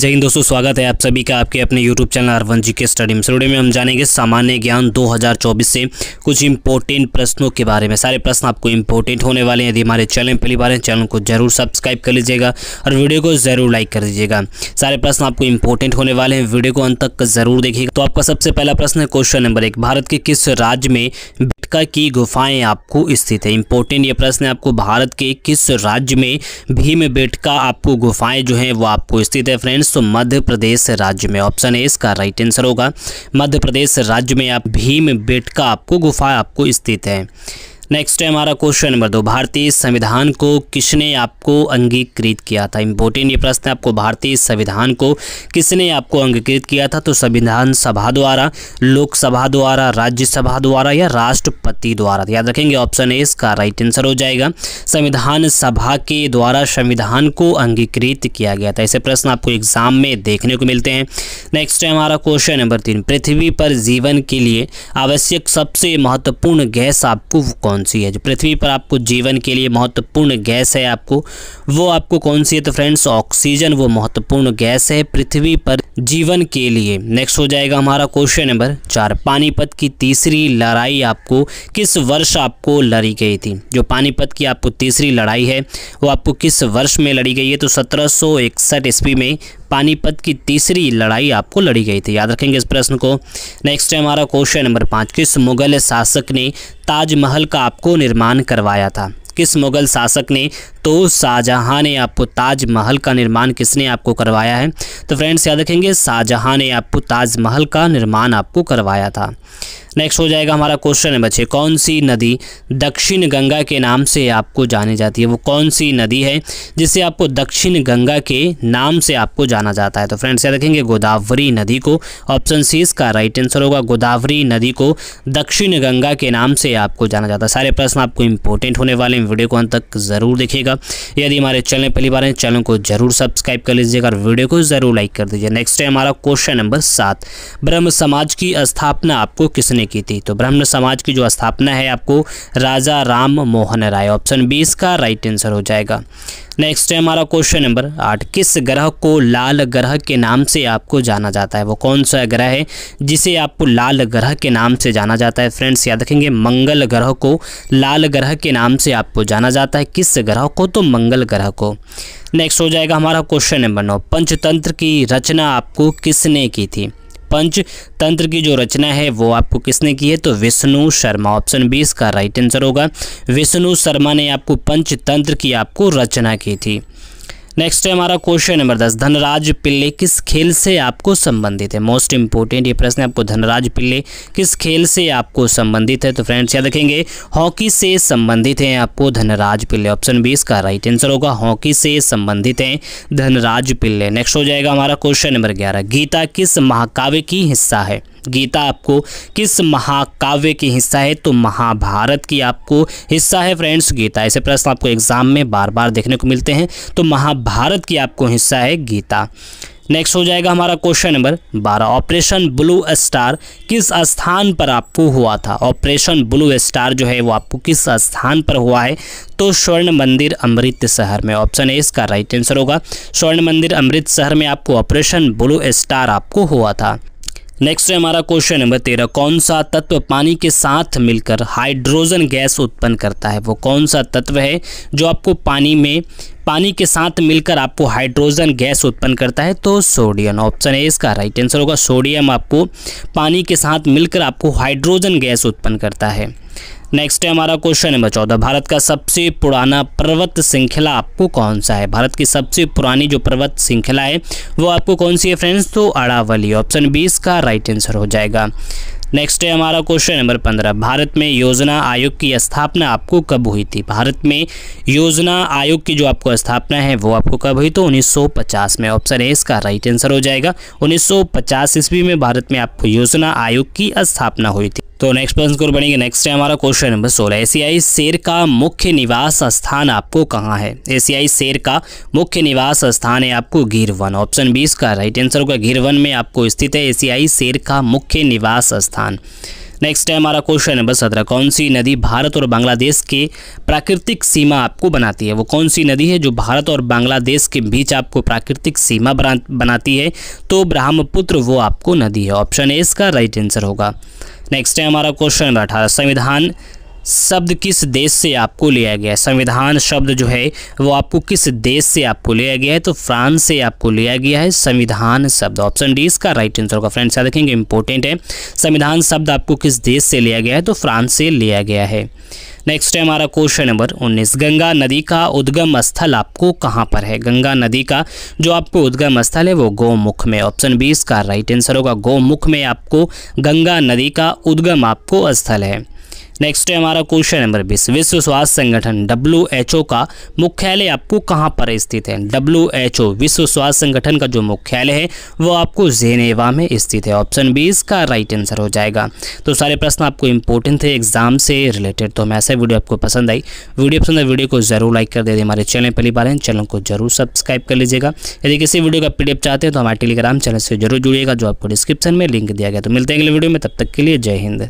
जय हिंद दोस्तों स्वागत है आप सभी का आपके अपने YouTube channel R one G K study में स्टडी में हम जानेंगे सामान्य ज्ञान 2024 से कुछ इंपॉर्टेंट प्रश्नों के बारे में सारे प्रश्न आपको इंपॉर्टेंट होने वाले हैं यदि हमारे चैनल में पहली बार हैं चैनल को जरूर सब्सक्राइब कर लीजिएगा और वीडियो को जरूर लाइक कर दीजिएगा सारे प्रश्न आपको इंपॉर्टेंट होने वाले हैं वीडियो को अंत तक जरूर देखिएगा तो आपका सबसे पहला प्रश्न है क्वेश्चन नंबर एक भारत के किस राज्य में बिटका की गुफाएं आपको स्थित है इंपॉर्टेंट ये प्रश्न है आपको भारत के किस राज्य में भीम आपको गुफाएं जो हैं वो आपको स्थित है फ्रेंड्स फ्रेंड्स तो मध्य प्रदेश राज्य में ऑप्शन है इसका राइट आंसर होगा मध्य प्रदेश राज्य में आप भीम बेटका आपको गुफा आपको स्थित है नेक्स्ट है हमारा क्वेश्चन नंबर दो भारतीय संविधान को किसने आपको अंगीकृत किया था इम्पोर्टेंट ये प्रश्न है आपको भारतीय संविधान को किसने आपको अंगीकृत किया था तो संविधान सभा द्वारा लोकसभा द्वारा राज्यसभा द्वारा या राष्ट्रपति द्वारा तो याद रखेंगे ऑप्शन ए इसका राइट आंसर हो जाएगा संविधान सभा के द्वारा संविधान को अंगीकृत किया गया था ऐसे प्रश्न आपको एग्जाम में देखने को मिलते हैं नेक्स्ट है हमारा क्वेश्चन नंबर तीन पृथ्वी पर जीवन के लिए आवश्यक सबसे महत्वपूर्ण गैस आपको कौन कौन सी है जो पृथ्वी पर आपको जीवन के लिए महत्वपूर्ण गैस है आपको वो आपको कौन सी है तो फ्रेंड्स ऑक्सीजन वो महत्वपूर्ण गैस है पृथ्वी पर जीवन के लिए नेक्स्ट हो जाएगा हमारा क्वेश्चन नंबर चार पानीपत की तीसरी लड़ाई आपको किस वर्ष आपको लड़ी गई थी जो पानीपत की आपको तीसरी लड़ाई है वो आपको किस वर्ष में लड़ी गई है तो सत्रह सौ ईस्वी में पानीपत की तीसरी लड़ाई आपको लड़ी गई थी याद रखेंगे इस प्रश्न को नेक्स्ट है हमारा क्वेश्चन नंबर पाँच किस मुगल शासक ने ताजमहल का आपको निर्माण करवाया था किस मुग़ल शासक ने तो शाहजहाँ ने आपको ताजमहल का निर्माण किसने आपको करवाया है तो फ्रेंड्स याद रखेंगे शाहजहाँ ने आपको ताजमहल का निर्माण आपको करवाया था नेक्स्ट हो जाएगा हमारा क्वेश्चन है बच्चे कौन सी नदी दक्षिण गंगा के नाम से आपको जानी जाती है वो कौन सी नदी है जिसे आपको दक्षिण गंगा के नाम से आपको जाना जाता है तो फ्रेंड्स याद रखेंगे गोदावरी नदी को ऑप्शन सी इसका राइट आंसर होगा गोदावरी नदी को दक्षिण गंगा के नाम से आपको जाना जाता है सारे प्रश्न आपको इंपॉर्टेंट होने वाले वीडियो को अंत तक ज़रूर देखिएगा यदि हमारे चैनल पहली बार हैं चैनल को जरूर सब्सक्राइब कर लीजिएगा और वीडियो को ज़रूर लाइक कर दीजिए नेक्स्ट है हमारा क्वेश्चन नंबर सात ब्रह्म समाज की स्थापना आपको किसने की थी तो ब्रह्म समाज की जो स्थापना है आपको राजा राम मोहन राय ऑप्शन बी इसका राइट आंसर हो जाएगा नेक्स्ट है हमारा क्वेश्चन नंबर आठ किस ग्रह को लाल ग्रह के नाम से आपको जाना जाता है वो कौन सा ग्रह है जिसे आपको लाल ग्रह के नाम से जाना जाता है फ्रेंड्स याद रखेंगे मंगल ग्रह को लाल ग्रह के नाम से आप को जाना जाता है किस ग्रह को तो मंगल ग्रह को नेक्स्ट हो जाएगा हमारा क्वेश्चन नंबर नौ पंचतंत्र की रचना आपको किसने की थी पंच तंत्र की जो रचना है वो आपको किसने की है तो विष्णु शर्मा ऑप्शन बी इसका राइट आंसर होगा विष्णु शर्मा ने आपको पंचतंत्र की आपको रचना की थी नेक्स्ट है हमारा क्वेश्चन नंबर दस धनराज पिल्ले किस खेल से आपको संबंधित है मोस्ट इंपोर्टेंट ये प्रश्न आपको धनराज पिल्ले किस खेल से आपको संबंधित है तो फ्रेंड्स याद रखेंगे हॉकी से संबंधित है आपको धनराज पिल्ले ऑप्शन बी इसका राइट आंसर होगा हॉकी से संबंधित है धनराज पिल्ले नेक्स्ट हो जाएगा हमारा क्वेश्चन नंबर ग्यारह गीता किस महाकाव्य की हिस्सा है गीता आपको किस महाकाव्य की हिस्सा है तो महाभारत की आपको हिस्सा है फ्रेंड्स गीता ऐसे प्रश्न आपको एग्जाम में बार बार देखने को मिलते हैं तो महाभारत की आपको हिस्सा है गीता नेक्स्ट हो जाएगा हमारा क्वेश्चन नंबर बारह ऑपरेशन ब्लू स्टार किस स्थान पर आपको हुआ था ऑपरेशन ब्लू स्टार जो है वो आपको किस स्थान पर हुआ है तो स्वर्ण मंदिर अमृत शहर में ऑप्शन ए इसका राइट आंसर होगा स्वर्ण मंदिर अमृत शहर में आपको ऑपरेशन ब्लू स्टार आपको हुआ था नेक्स्ट है हमारा क्वेश्चन नंबर तेरह कौन सा तत्व पानी के साथ मिलकर हाइड्रोजन गैस उत्पन्न करता है वो कौन सा तत्व है जो आपको पानी में पानी के साथ मिलकर आपको हाइड्रोजन गैस उत्पन्न करता है तो सोडियम ऑप्शन ए इसका राइट आंसर होगा सोडियम आपको पानी के साथ मिलकर आपको हाइड्रोजन गैस उत्पन्न करता है नेक्स्ट है हमारा क्वेश्चन नंबर चौदह भारत का सबसे पुराना पर्वत श्रृंखला आपको कौन सा है भारत की सबसे पुरानी जो पर्वत श्रृंखला है वो आपको कौन सी है फ्रेंड्स तो अड़ावली ऑप्शन बी इसका राइट आंसर हो जाएगा नेक्स्ट है हमारा क्वेश्चन नंबर पंद्रह भारत में योजना आयोग की स्थापना आपको कब हुई थी भारत में योजना आयोग की जो आपको स्थापना है वो आपको कब हुई तो 1950 में ऑप्शन ए इसका राइट आंसर हो जाएगा 1950 ईस्वी में भारत में आपको योजना आयोग की स्थापना हुई थी तो नेक्स्ट प्रश्न स्कोर बनेंगे नेक्स्ट है हमारा क्वेश्चन नंबर सोलह एशियाई शेर का मुख्य निवास स्थान आपको कहाँ है एशियाई शेर का मुख्य निवास स्थान है आपको गिर वन ऑप्शन बी इसका राइट आंसर होगा गिर वन में आपको स्थित है एशियाई शेर का मुख्य निवास स्थान नेक्स्ट है हमारा क्वेश्चन नंबर सत्रह कौन सी नदी भारत और बांग्लादेश के प्राकृतिक सीमा आपको बनाती है वो कौन सी नदी है जो भारत और बांग्लादेश के बीच आपको प्राकृतिक सीमा बनाती है तो ब्रह्मपुत्र वो आपको नदी है ऑप्शन ए इसका राइट आंसर होगा नेक्स्ट है हमारा क्वेश्चन नंबर अठारह संविधान शब्द किस देश से आपको लिया गया है संविधान शब्द जो है वो आपको किस देश से आपको लिया गया है तो फ्रांस से आपको लिया गया है संविधान शब्द ऑप्शन डी इसका राइट आंसर होगा फ्रेंड्स याद रखेंगे इंपॉर्टेंट है संविधान शब्द आपको किस देश से लिया गया है तो फ्रांस से लिया गया है नेक्स्ट है हमारा क्वेश्चन नंबर उन्नीस गंगा नदी का उद्गम स्थल आपको कहाँ पर है गंगा नदी का जो आपको उद्गम स्थल है वो गोमुख में ऑप्शन बीस का राइट आंसर होगा गोमुख में आपको गंगा नदी का उद्गम आपको स्थल है नेक्स्ट है हमारा क्वेश्चन नंबर बीस विश्व स्वास्थ्य संगठन डब्ल्यू का मुख्यालय आपको कहाँ पर स्थित है डब्ल्यू विश्व स्वास्थ्य संगठन का जो मुख्यालय है वो आपको जेनेवा में स्थित है ऑप्शन बी इसका राइट आंसर हो जाएगा तो सारे प्रश्न आपको इंपॉर्टेंट थे एग्जाम से रिलेटेड तो हमें ऐसा वीडियो आपको पसंद आई वीडियो पसंद है वीडियो को जरूर लाइक कर दे हमारे चैनल पहली बार है चैनल को जरूर सब्सक्राइब कर लीजिएगा यदि किसी वीडियो का पीडीएफ चाहते हैं तो हमारे टेलीग्राम चैनल से जरूर जुड़िएगा जो आपको डिस्क्रिप्शन में लिंक दिया गया तो मिलते हैं अगले वीडियो में तब तक के लिए जय हिंद